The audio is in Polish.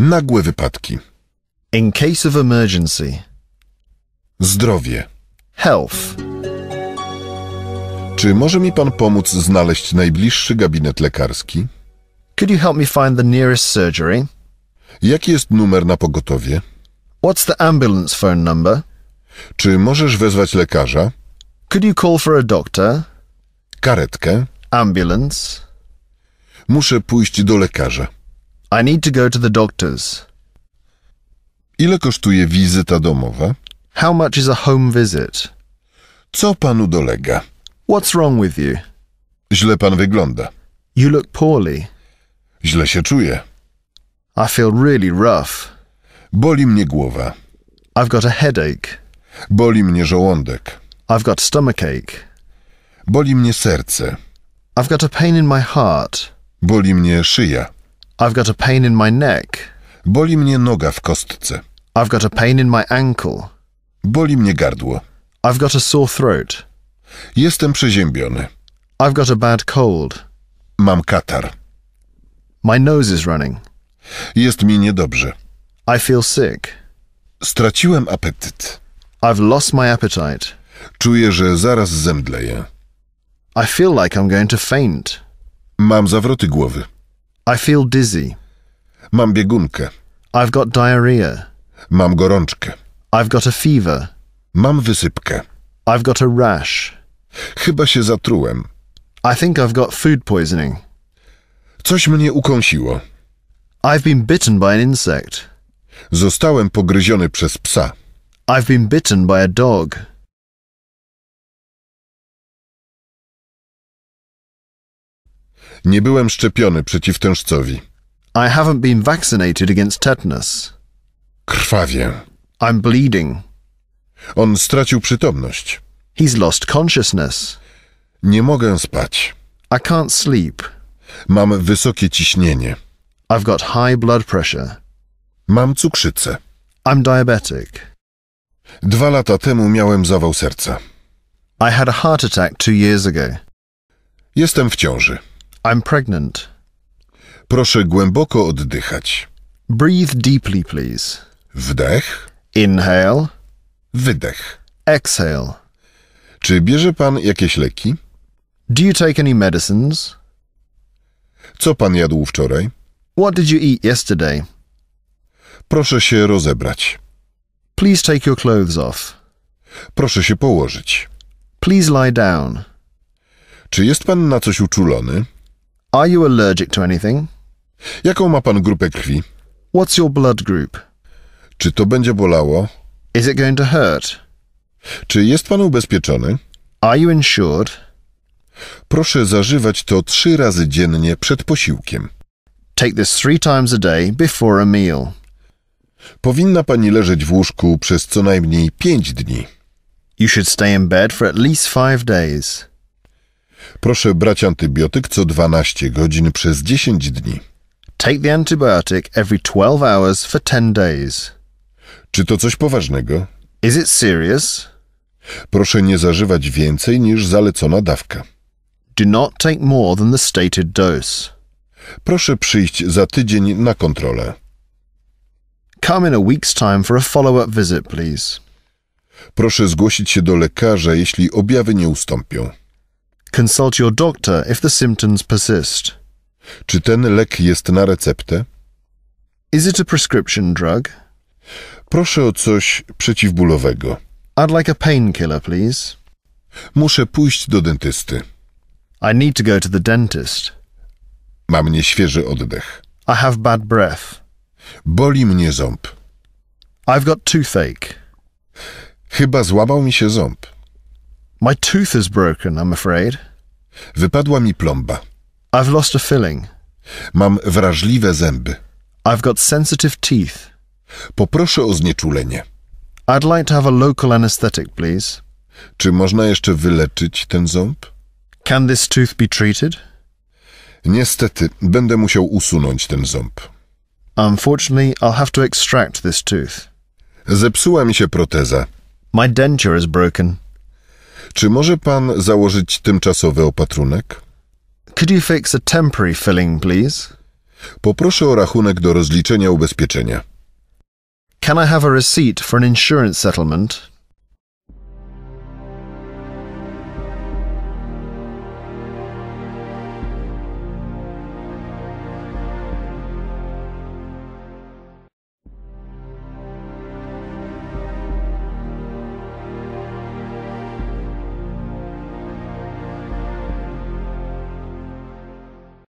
Nagłe wypadki. In case of emergency. Zdrowie. Health. Czy może mi pan pomóc znaleźć najbliższy gabinet lekarski? Could you help me find the nearest surgery? Jaki jest numer na pogotowie? What's the ambulance phone number? Czy możesz wezwać lekarza? Could you call for a doctor? Karetkę. Ambulance. Muszę pójść do lekarza. I need to go to the doctor's. Ile kosztuje wizyta domowa? How much is a home visit? Co panu dolega? What's wrong with you? Źle pan wygląda. You look poorly. Źle się czuję. I feel really rough. Boli mnie głowa. I've got a headache. Boli mnie żołądek. I've got stomachache. Boli mnie serce. I've got a pain in my heart. Boli mnie szyja. I've got a pain in my neck. Boli mnie noga w kostce. I've got a pain in my ankle. Boli mnie gardło. I've got a sore throat. Jestem przeziębiony. I've got a bad cold. Mam katar. My nose is running. Jest mi niedobrze. I feel sick. Straciłem apetyt. I've lost my appetite. Czuję, że zaraz zemdleję. I feel like I'm going to faint. Mam zawroty głowy. I feel dizzy. Mam biegunkę. I've got diarrhea. Mam gorączkę. I've got a fever. Mam wysypkę. I've got a rash. Chyba się zatrułem. I think I've got food poisoning. Coś mnie ukąsiło. I've been bitten by an insect. Zostałem pogryziony przez psa. I've been bitten by a dog. Nie byłem szczepiony przeciw tężcowi. I haven't been vaccinated against tetanus. Krwawię. I'm bleeding. On stracił przytomność. He's lost consciousness. Nie mogę spać. I can't sleep. Mam wysokie ciśnienie. I've got high blood pressure. Mam cukrzycę. I'm diabetic. Dwa lata temu miałem zawał serca. I had a heart attack two years ago. Jestem w ciąży. I'm pregnant. Proszę głęboko oddychać. Breathe deeply, please. Wdech. Inhale. Wydech. Exhale. Czy bierze pan jakieś leki? Do you take any medicines? Co pan jadł wczoraj? What did you eat yesterday? Proszę się rozebrać. Please take your clothes off. Proszę się położyć. Please lie down. Czy jest pan na coś uczulony? Are you allergic to anything? Jaką ma pan grupę krwi? What's your blood group? Czy to będzie bolało? Is it going to hurt? Czy jest pan ubezpieczony? Are you insured? Proszę zażywać to trzy razy dziennie przed posiłkiem. Take this three times a day before a meal. Powinna pani leżeć w łóżku przez co najmniej pięć dni. You should stay in bed for at least five days. Proszę brać antybiotyk co 12 godzin przez 10 dni. Take the antibiotic every 12 hours for 10 days. Czy to coś poważnego? Is it serious? Proszę nie zażywać więcej niż zalecona dawka. Do not take more than the stated dose. Proszę przyjść za tydzień na kontrolę. Come in a week's time for a follow-up visit, please. Proszę zgłosić się do lekarza, jeśli objawy nie ustąpią. Consult your doctor if the symptoms persist. Czy ten lek jest na receptę? Is it a prescription drug? Proszę o coś przeciwbólowego. I'd like a painkiller, please. Muszę pójść do dentysty. I need to go to the dentist. Mam nieświeży oddech. I have bad breath. Boli mnie ząb. I've got toothache. Chyba złamał mi się ząb. My tooth is broken, I'm afraid. Wypadła mi plomba. I've lost a filling. Mam wrażliwe zęby. I've got sensitive teeth. Poproszę o znieczulenie. I'd like to have a local anesthetic, please. Czy można jeszcze wyleczyć ten ząb? Can this tooth be treated? Niestety, będę musiał usunąć ten ząb. Unfortunately, I'll have to extract this tooth. Zepsuła mi się proteza. My denture is broken. Czy może pan założyć tymczasowy opatrunek? Could you fix a temporary filling, please? Poproszę o rachunek do rozliczenia ubezpieczenia. Can I have a receipt for an insurance settlement?